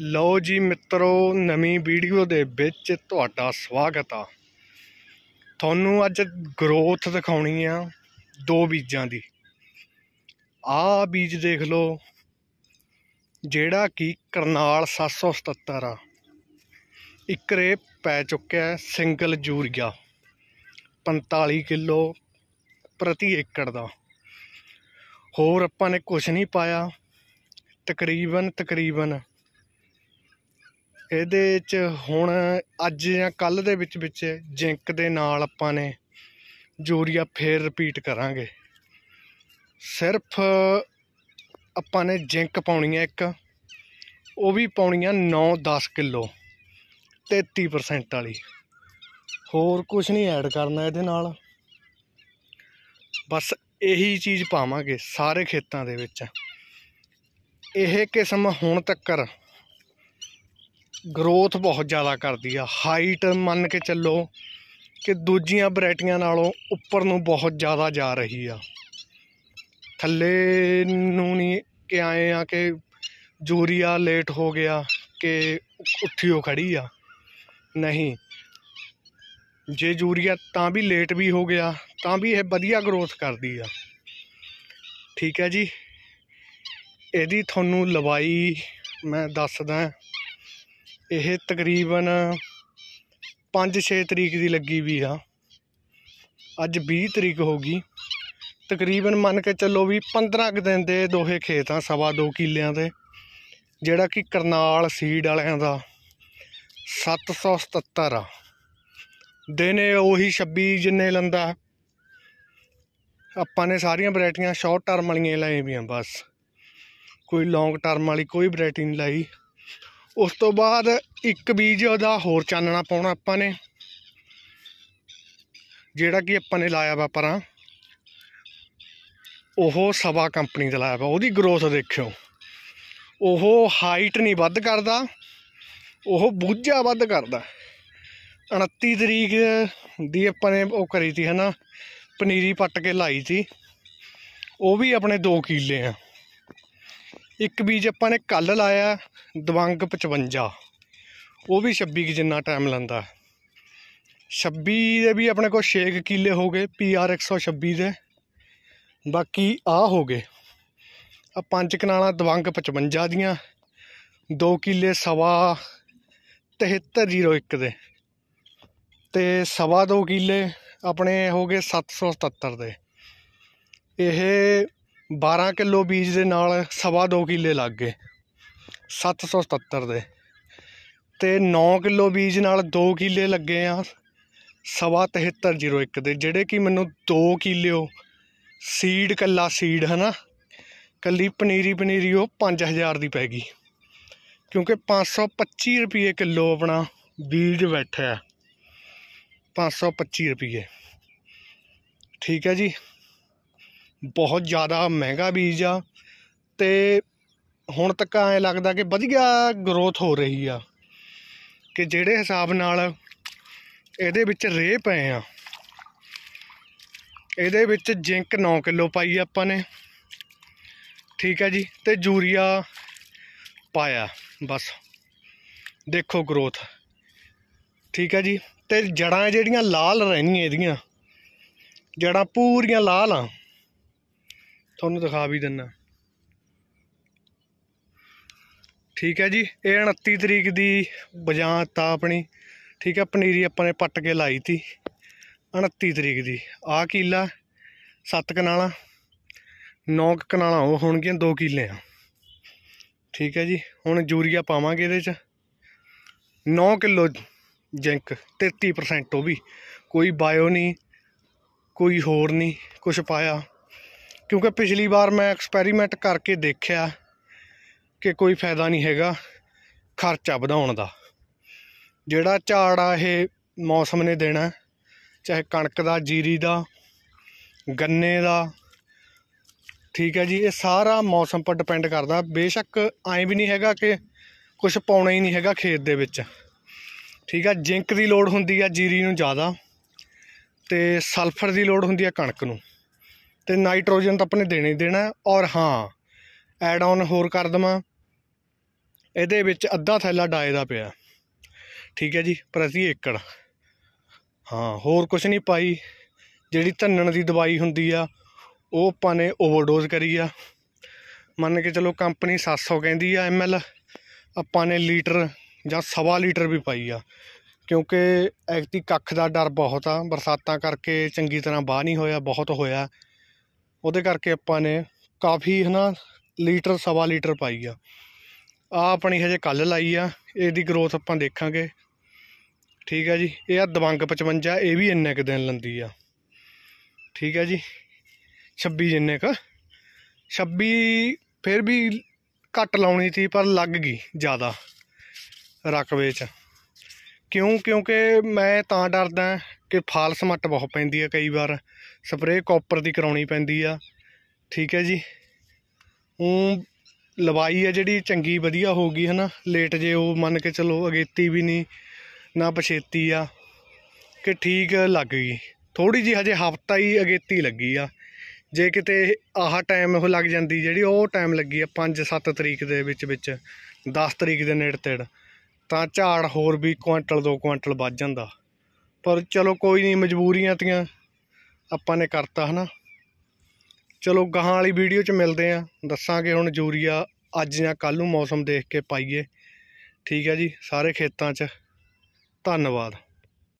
ਲਓ ਜੀ ਮਿੱਤਰੋ ਨਵੀਂ ਵੀਡੀਓ ਦੇ ਵਿੱਚ ਤੁਹਾਡਾ ਸਵਾਗਤ ਆ ਤੁਹਾਨੂੰ ਅੱਜ ਗਰੋਥ ਦਿਖਾਉਣੀ ਆ ਦੋ ਬੀਜਾਂ ਦੀ ਆ ਬੀਜ ਦੇਖ ਲਓ ਜਿਹੜਾ ਕਿ ਕਰਨਾਲ 777 ਆ ਇਕਰੇ ਪੈ ਚੁੱਕਿਆ ਸਿੰਗਲ ਜੂਰੀਆ 45 ਕਿਲੋ ਪ੍ਰਤੀ ਏਕੜ ਦਾ ਹੋਰ ਆਪਾਂ ਨੇ ਕੁਝ ਨਹੀਂ ਪਾਇਆ ਤਕਰੀਬਨ ਤਕਰੀਬਨ ਇਹਦੇ ਵਿੱਚ ਹੁਣ ਅੱਜ ਜਾਂ ਕੱਲ ਦੇ ਵਿੱਚ ਵਿੱਚ ਜਿੰਕ ਦੇ ਨਾਲ ਆਪਾਂ ਨੇ ਯੂਰੀਆ ਫੇਰ ਰਿਪੀਟ ਕਰਾਂਗੇ ਸਿਰਫ ਆਪਾਂ ਨੇ ਜਿੰਕ ਪਾਉਣੀ ਹੈ ਇੱਕ ਉਹ ਵੀ ਪਾਉਣੀ ਆ 9-10 ਕਿਲੋ 33% ਵਾਲੀ ਹੋਰ ਕੁਝ ਨਹੀਂ ਐਡ ਕਰਨਾ ਇਹਦੇ ਨਾਲ ਬਸ ਇਹੀ ਚੀਜ਼ ਪਾਵਾਂਗੇ ਸਾਰੇ ਖੇਤਾਂ ਦੇ ਵਿੱਚ ਇਹ ਕਿਸਮ ਹੁਣ ਤੱਕਰ ਗਰੋਥ ਬਹੁਤ ਜ਼ਿਆਦਾ ਕਰਦੀ ਆ ਹਾਈਟ ਮੰਨ ਕੇ ਚੱਲੋ ਕਿ ਦੂਜੀਆਂ ਵੈਰਾਈਟੀਆਂ ਨਾਲੋਂ ਉੱਪਰ ਨੂੰ ਬਹੁਤ ਜ਼ਿਆਦਾ ਜਾ ਰਹੀ ਆ ਥੱਲੇ ਨੂੰ ਨਹੀਂ ਕਿ ਆਏ ਆ ਕਿ ਜੂਰੀਆ ਲੇਟ ਹੋ ਗਿਆ ਕਿ ਉੱਠੀ ਹੋ ਖੜੀ ਆ ਨਹੀਂ ਜੇ ਜੂਰੀਆ ਤਾਂ ਵੀ ਲੇਟ ਵੀ ਹੋ ਗਿਆ ਤਾਂ ਵੀ ਇਹ ਵਧੀਆ ਗਰੋਥ ਕਰਦੀ ਆ ਠੀਕ ਹੈ ਜੀ ਇਹਦੀ ਤੁਹਾਨੂੰ ਲਵਾਈ ਮੈਂ ਦੱਸਦਾ ਇਹ ਤਕਰੀਬਨ 5-6 ਤਰੀਕ ਦੀ ਲੱਗੀ ਵੀ ਆ ਅੱਜ 20 ਤਰੀਕ ਹੋ ਗਈ ਤਕਰੀਬਨ ਮੰਨ ਕੇ ਚੱਲੋ ਵੀ 15 ਕੁ ਦਿਨ ਦੇ ਦੋਹੇ ਖੇਤ ਆ ਸਵਾ 2 ਕਿੱਲਿਆਂ ਦੇ ਜਿਹੜਾ ਕਿ ਕਰਨਾਲ ਸੀਡ ਵਾਲਿਆਂ ਦਾ 777 ਆ ਦਿਨੇ ਉਹੀ 26 ਜਿੰਨੇ ਲੰਦਾ ਆਪਾਂ ਨੇ ਸਾਰੀਆਂ ਵੈਰਾਈਟੀਆਂ ਸ਼ਾਰਟ ਟਰਮ ਵਾਲੀਆਂ ਲਾਈਆਂ ਆ ਬਸ ਕੋਈ ਲੌਂਗ ਟਰਮ ਵਾਲੀ ਕੋਈ ਵੈਰਾਈਟੀ ਨਹੀਂ ਲਾਈ ਉਸ ਤੋਂ ਬਾਅਦ ਇੱਕ ਬੀਜ ਉਹਦਾ ਹੋਰ ਚਾਨਣਾ ਪਾਉਣਾ ਆਪਾਂ ਨੇ ਜਿਹੜਾ ਕਿ ਆਪਾਂ ਨੇ ਲਾਇਆ ਵਾ ਉਹ ਸਵਾ ਕੰਪਨੀ ਦਾ ਲਾਇਆ ਵਾ ਉਹਦੀ ਗਰੋਥ ਦੇਖਿਓ ਉਹ ਹਾਈਟ ਨਹੀਂ ਵੱਧ ਕਰਦਾ ਉਹ ਬੂਝਾ ਵੱਧ ਕਰਦਾ 29 ਤਰੀਕ ਦੀ ਆਪਾਂ ਨੇ ਉਹ ਕਰੀ ਸੀ ਹਨਾ ਪਨੀਰੀ ਪੱਟ ਕੇ ਲਾਈ ਸੀ ਉਹ ਵੀ ਆਪਣੇ 2 ਕਿੱਲੇ ਆ ਇੱਕ ਬੀਜ ਆਪਾਂ ਨੇ ਕੱਲ ਲਾਇਆ ਦਵੰਗ 55 ਉਹ ਵੀ 26 ਕਿ ਜਿੰਨਾ ਟਾਈਮ ਲੈਂਦਾ 26 ਦੇ ਵੀ ਆਪਣੇ ਕੋਲ 6 ਕਿਲੇ ਹੋ ਗਏ ਪੀਆਰ 126 ਦੇ ਬਾਕੀ ਆ ਹੋ ਗਏ ਆ ਪੰਜ ਕਨਾਲਾਂ ਦਵੰਗ 55 ਦੀਆਂ 2 ਕਿਲੇ ਸਵਾ 7301 ਦੇ ਤੇ ਸਵਾ 2 ਕਿਲੇ ਆਪਣੇ ਹੋ ਗਏ 777 ਦੇ ਇਹ 12 ਕਿਲੋ ਬੀਜ ਦੇ ਨਾਲ ਸਵਾ 2 ਕਿਲੇ ਲੱਗ ਗਏ 777 ਦੇ ਤੇ 9 ਕਿਲੋ ਬੀਜ ਨਾਲ 2 ਕਿੱਲੇ ਲੱਗੇ ਆ ਸਵਾ 7301 ਦੇ ਜਿਹੜੇ ਕਿ ਮੈਨੂੰ 2 ਕਿਲੋ ਸੀਡ ਕੱਲਾ ਸੀਡ ਹਨਾ ਕੱਲੀ ਪਨੀਰੀ ਪਨੀਰੀ ਉਹ 5000 ਦੀ ਪੈ ਗਈ ਕਿਉਂਕਿ 525 ਰੁਪਏ ਕਿਲੋ ਆਪਣਾ ਬੀਜ ਬੈਠਾ 525 ਰੁਪਏ ਠੀਕ ਹੈ ਜੀ ਬਹੁਤ ਜ਼ਿਆਦਾ ਮਹਿੰਗਾ ਬੀਜ ਆ ਤੇ ਹੁਣ ਤੱਕ ਐ ਲੱਗਦਾ ਕਿ ਵਧੀਆ ਗਰੋਥ ਹੋ ਰਹੀ ਆ ਕਿ ਜਿਹੜੇ ਹਿਸਾਬ ਨਾਲ ਇਹਦੇ ਵਿੱਚ ਰੇ ਪਏ ਆ ਇਹਦੇ ਵਿੱਚ ਜ਼ਿੰਕ 9 ਕਿਲੋ ਪਾਈ ਆਪਾਂ ਨੇ ਠੀਕ ਹੈ ਜੀ ਤੇ ਯੂਰੀਆ ਪਾਇਆ ਬਸ ਦੇਖੋ ਗਰੋਥ ਠੀਕ ਹੈ ਜੀ ਤੇ ਜੜਾਂ ਜਿਹੜੀਆਂ ਲਾਲ ਰਹਿਣੀਆਂ ਇਹਦੀਆਂ ਜੜਾਂ ਪੂਰੀਆਂ ਲਾਲ ਆ ਤੁਹਾਨੂੰ ਦਿਖਾ ਵੀ ਦਿੰਨਾ ਠੀਕ ਹੈ ਜੀ ਇਹ 29 ਤਰੀਕ ਦੀ ਬਜਾਂ ਤਾਂ ਆਪਣੀ ਠੀਕ ਹੈ ਪਨੀਰੀ ਆਪਾਂ ਨੇ ਪੱਟ ਕੇ ਲਾਈ ਤੀ 29 ਤਰੀਕ ਦੀ ਆ ਕਿਲਾ 7 ਕਨਾਲਾਂ 9 ਕਨਾਲਾਂ ਉਹ ਹੋਣਗੇ 2 ਕਿੱਲੇ ਆ ਠੀਕ ਹੈ ਜੀ ਹੁਣ ਯੂਰੀਆ ਪਾਵਾਂਗੇ ਇਹਦੇ ਚ 9 ਕਿਲੋ ਜਿੰਕ 33% ਉਹ ਵੀ ਕੋਈ ਬਾਇਓ ਨਹੀਂ ਕੋਈ ਹੋਰ ਨਹੀਂ ਕੁਝ ਪਾਇਆ ਕਿਉਂਕਿ ਪਿਛਲੀ ਵਾਰ ਮੈਂ ਐਕਸਪੈਰੀਮੈਂਟ ਕਰਕੇ ਦੇਖਿਆ ਕਿ ਕੋਈ ਫਾਇਦਾ ਨਹੀਂ ਹੈਗਾ ਖਰਚਾ ਵਧਾਉਣ ਦਾ ਜਿਹੜਾ ਝਾੜ ਆ ਇਹ ਮੌਸਮ ਨੇ ਦੇਣਾ ਚਾਹੇ ਕਣਕ ਦਾ ਜੀਰੀ ਦਾ ਗੰਨੇ ਦਾ ਠੀਕ ਹੈ ਜੀ ਇਹ ਸਾਰਾ ਮੌਸਮ ਪਰ ਡਿਪੈਂਡ ਕਰਦਾ ਬੇਸ਼ੱਕ ਐ ਵੀ ਨਹੀਂ ਹੈਗਾ ਕਿ ਕੁਝ ਪਾਉਣਾ ਹੀ ਨਹੀਂ ਹੈਗਾ ਖੇਤ ਦੇ ਵਿੱਚ ਠੀਕ ਹੈ ਜਿੰਕ ਦੀ ਲੋੜ ਹੁੰਦੀ ਹੈ ਜੀਰੀ ਨੂੰ ਜ਼ਿਆਦਾ ਤੇ ਸਲਫਰ ਦੀ ਲੋੜ ਹੁੰਦੀ ਹੈ ਕਣਕ ਨੂੰ ਤੇ ਨਾਈਟ੍ਰੋਜਨ ਤਾਂ ਆਪਣੇ ਦੇਣੇ ਹੀ ਦੇਣਾ ਔਰ ਹਾਂ ਐਡ ਆਨ ਹੋਰ ਕਰ ਦਵਾਂ ਇਹਦੇ ਵਿੱਚ ਅੱਧਾ ਥੈਲਾ ਡਾਏ ਦਾ ਪਿਆ ਠੀਕ ਹੈ ਜੀ ਪ੍ਰਤੀ ਏਕੜ ਹਾਂ ਹੋਰ ਕੁਝ ਨਹੀਂ ਪਾਈ ਜਿਹੜੀ ਧੰਨਣ ਦੀ ਦਵਾਈ ਹੁੰਦੀ ਆ ਉਹ ਆਪਾਂ ਨੇ ਓਵਰਡੋਜ਼ ਕਰੀ ਆ ਮੰਨ ਕੇ ਚਲੋ ਕੰਪਨੀ 700 ਕਹਿੰਦੀ ਆ ਐਮਐਲ ਆਪਾਂ ਨੇ ਲੀਟਰ ਜਾਂ ਸਵਾ ਲੀਟਰ ਵੀ ਪਾਈ ਆ ਕਿਉਂਕਿ ਐਕਤੀ ਕੱਖ ਦਾ ਡਰ ਬਹੁਤ ਆ ਬਰਸਾਤਾਂ ਕਰਕੇ ਚੰਗੀ ਤਰ੍ਹਾਂ ਬਾਹ ਨਹੀਂ ਹੋਇਆ ਬਹੁਤ ਹੋਇਆ ਉਹਦੇ ਕਰਕੇ ਆਪਾਂ ਨੇ ਕਾਫੀ ਹਨਾ ਲੀਟਰ ਸਵਾ ਲੀਟਰ ਪਾਈ ਆ ਆ ਆਪਣੀ ਹਜੇ ਕੱਲ ਲਾਈ ਆ ਇਹਦੀ ਗਰੋਥ ਆਪਾਂ ਦੇਖਾਂਗੇ ਠੀਕ ਹੈ ਜੀ ਇਹ ਆ ਦਵੰਗ 55 ਇਹ ਵੀ ਇੰਨੇ ਕ ਦਿਨ ਲੰਦੀ ਆ ਠੀਕ ਹੈ ਜੀ 26 ਜਿੰਨੇ ਕ 26 ਫਿਰ ਵੀ ਕੱਟ ਲਾਉਣੀ ਸੀ ਪਰ ਲੱਗ ਗਈ ਜ਼ਿਆਦਾ ਰਕਵੇ 'ਚ ਕਿਉਂ ਕਿਉਂਕਿ ਮੈਂ ਤਾਂ ਡਰਦਾ ਕਿ ਫਾਲਸ ਮੱਟ ਬਹੁਤ ਪੈਂਦੀ ਆ ਕਈ ਵਾਰ ਸਪਰੇਅ ਕਾਪਰ ਦੀ ਕਰਾਉਣੀ ਪੈਂਦੀ ਆ ਠੀਕ ਹੈ ਜੀ ਉਹ ਲਵਾਈ ਹੈ ਜਿਹੜੀ ਚੰਗੀ ਵਧੀਆ ਹੋ ਗਈ ਹਨਾ ਲੇਟ ਜੇ ਉਹ ਮੰਨ ਕੇ ਚਲੋ ਅਗੇਤੀ ਵੀ ਨਹੀਂ ਨਾ ਪਛੇਤੀ ਆ ਕਿ ਠੀਕ ਲੱਗ ਗਈ ਥੋੜੀ ਜੀ ਹਜੇ ਹਫਤਾ ਹੀ ਅਗੇਤੀ ਲੱਗੀ ਆ ਜੇ ਕਿਤੇ ਆਹ ਟਾਈਮ ਉਹ ਲੱਗ ਜਾਂਦੀ ਜਿਹੜੀ ਉਹ ਟਾਈਮ ਲੱਗੀ ਆ 5-7 ਤਰੀਕ ਦੇ ਵਿੱਚ ਵਿੱਚ 10 ਤਰੀਕ ਦੇ ਨੇੜੇ ਤੇੜ ਤਾਂ ਝਾੜ ਹੋਰ ਵੀ ਕੁਇੰਟਲ 2 ਕੁਇੰਟਲ ਵੱਜ ਜਾਂਦਾ ਪਰ ਚਲੋ ਕੋਈ ਨਹੀਂ ਮਜਬੂਰੀਆਂ ਤੀਆਂ ਆਪਾਂ ਨੇ ਕਰਤਾ ਹਨਾ ਚਲੋ ਗਾਹਾਂ ਵਾਲੀ ਵੀਡੀਓ 'ਚ ਮਿਲਦੇ ਆ ਦੱਸਾਂਗੇ ਹੁਣ ਜੂਰੀਆ ਅੱਜ ਜਾਂ ਕੱਲ ਨੂੰ ਮੌਸਮ ਦੇਖ ਕੇ ਪਾਈਏ ਠੀਕ ਹੈ ਜੀ ਸਾਰੇ ਖੇਤਾਂ 'ਚ ਧੰਨਵਾਦ